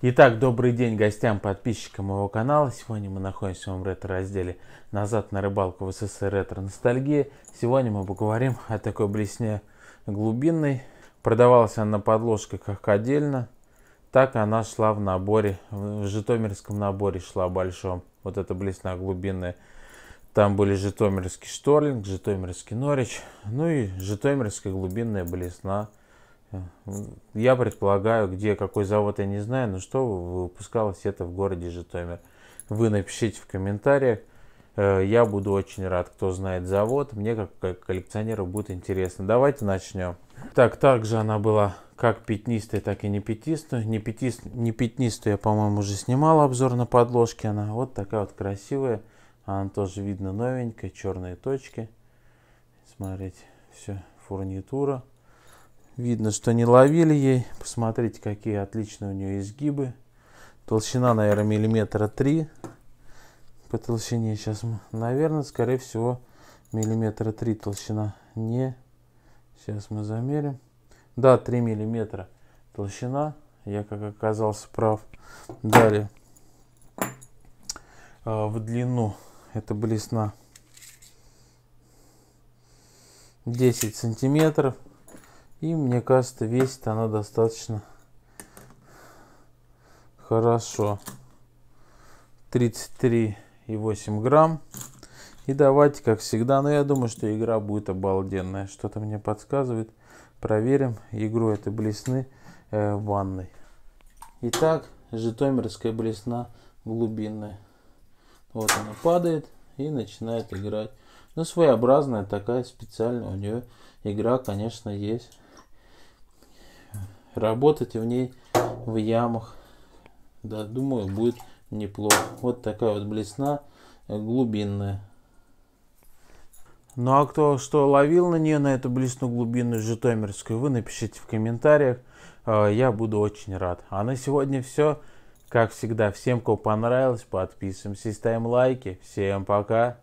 Итак, добрый день гостям, подписчикам моего канала. Сегодня мы находимся в ретро-разделе «Назад на рыбалку в СССР ретро-ностальгия». Сегодня мы поговорим о такой блесне глубинной. Продавалась она на подложках как отдельно, так она шла в наборе, в житомирском наборе шла большом. Вот эта блесна глубинная. Там были житомирский Шторлинг, житомирский Норич, ну и житомирская глубинная блесна я предполагаю, где какой завод, я не знаю, но что выпускалось это в городе Житомир. Вы напишите в комментариях. Э, я буду очень рад, кто знает завод. Мне как коллекционеру будет интересно. Давайте начнем. Так, также она была как пятнистая, так и не пятнистая. Не, пятист, не пятнистую я, по-моему, уже снимал обзор на подложке. Она вот такая вот красивая. Она тоже видно новенькая, черные точки. Смотрите, все, фурнитура. Видно, что не ловили ей. Посмотрите, какие отличные у нее изгибы. Толщина, наверное, миллиметра три по толщине. Сейчас, наверное, скорее всего, миллиметра три толщина. Не. Сейчас мы замерим. Да, 3 миллиметра толщина. Я, как оказался, прав. Далее. А, в длину. Это блесна. 10 сантиметров. И мне кажется, весит она достаточно хорошо. 33,8 грамм. И давайте, как всегда, но ну, я думаю, что игра будет обалденная. Что-то мне подсказывает. Проверим игру этой блесны э, в ванной. Итак, житомирская блесна глубинная. Вот она падает и начинает играть. Ну, своеобразная такая специальная у нее игра, конечно, есть работайте в ней в ямах. Да, думаю, будет неплохо. Вот такая вот блесна глубинная. Ну а кто что ловил на нее, на эту блесну глубинную житомирскую, вы напишите в комментариях. А, я буду очень рад. А на сегодня все. Как всегда, всем, кому понравилось, подписываемся и ставим лайки. Всем пока!